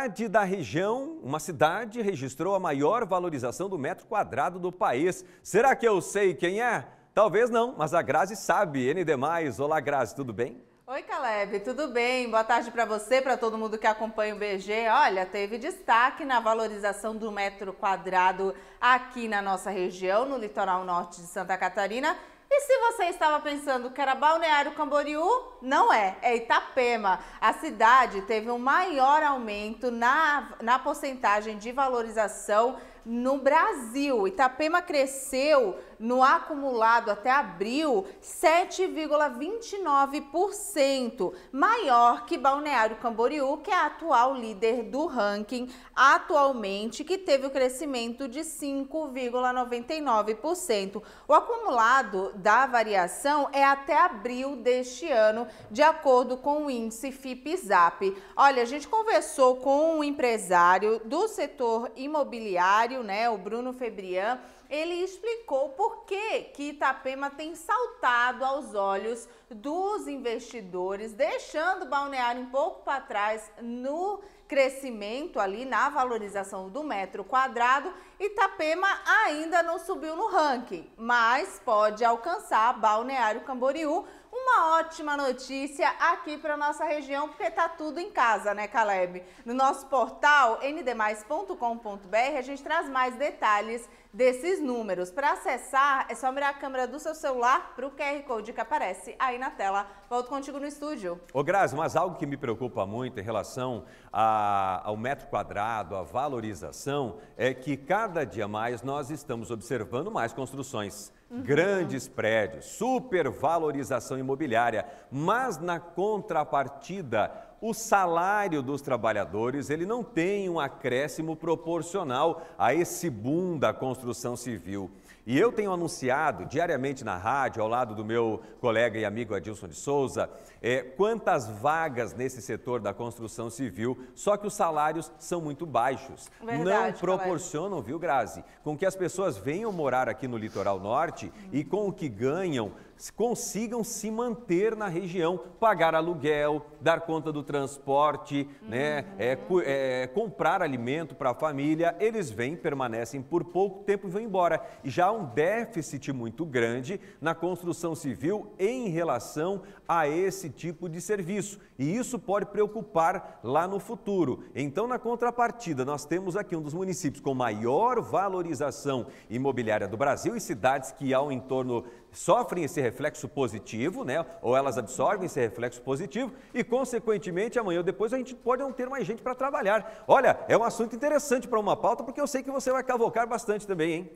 cidade da região, uma cidade registrou a maior valorização do metro quadrado do país. Será que eu sei quem é? Talvez não, mas a Grazi sabe. N demais. Olá, Grazi, tudo bem? Oi, Caleb, tudo bem? Boa tarde para você, para todo mundo que acompanha o BG. Olha, teve destaque na valorização do metro quadrado aqui na nossa região, no litoral norte de Santa Catarina. E se você estava pensando que era Balneário Camboriú, não é, é Itapema. A cidade teve um maior aumento na, na porcentagem de valorização no Brasil. Itapema cresceu no acumulado até abril 7,29%, maior que Balneário Camboriú, que é a atual líder do ranking atualmente, que teve o crescimento de 5,99%. O acumulado da variação é até abril deste ano, de acordo com o índice FIPZAP. Olha, a gente conversou com um empresário do setor imobiliário, né, o Bruno Febrian, ele explicou por que, que Itapema tem saltado aos olhos dos investidores, deixando o balneário um pouco para trás no crescimento ali na valorização do metro quadrado, Itapema ainda não subiu no ranking, mas pode alcançar Balneário Camboriú uma ótima notícia aqui para nossa região, porque está tudo em casa, né, Caleb? No nosso portal ndmais.com.br, a gente traz mais detalhes desses números. Para acessar, é só mirar a câmera do seu celular para o QR Code que aparece aí na tela. Volto contigo no estúdio. Ô, Grazi, mas algo que me preocupa muito em relação a, ao metro quadrado, à valorização, é que cada dia mais nós estamos observando mais construções. Uhum. Grandes prédios, supervalorização imobiliária imobiliária, mas na contrapartida, o salário dos trabalhadores ele não tem um acréscimo proporcional a esse boom da construção civil. E eu tenho anunciado diariamente na rádio, ao lado do meu colega e amigo Adilson de Souza, é, quantas vagas nesse setor da construção civil, só que os salários são muito baixos. Verdade, não proporcionam, viu, Grazi, com que as pessoas venham morar aqui no litoral norte e com o que ganham consigam se manter na região, pagar aluguel, dar conta do transporte, uhum. né, é, é, comprar alimento para a família, eles vêm, permanecem por pouco tempo e vão embora. E já há um déficit muito grande na construção civil em relação a esse tipo de serviço. E isso pode preocupar lá no futuro. Então, na contrapartida, nós temos aqui um dos municípios com maior valorização imobiliária do Brasil e cidades que ao entorno sofrem esse reflexo positivo, né? Ou elas absorvem esse reflexo positivo e, consequentemente, amanhã ou depois a gente pode não ter mais gente para trabalhar. Olha, é um assunto interessante para uma pauta, porque eu sei que você vai cavocar bastante também, hein?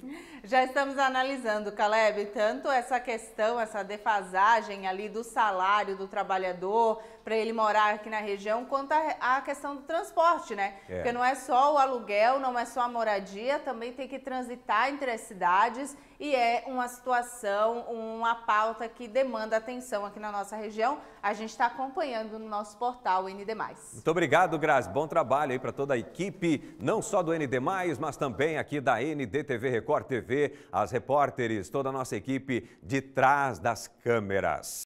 Já estamos analisando, Caleb, tanto essa questão, essa defasagem ali do salário do trabalhador para ele morar aqui na região, quanto a questão do transporte, né? É. Porque não é só o aluguel, não é só a moradia, também tem que transitar entre as cidades e é uma situação uma pauta que demanda atenção aqui na nossa região. A gente está acompanhando no nosso portal ND. Muito obrigado, Grazi. Bom trabalho aí para toda a equipe, não só do ND, mas também aqui da NDTV Record TV, as repórteres, toda a nossa equipe de trás das câmeras.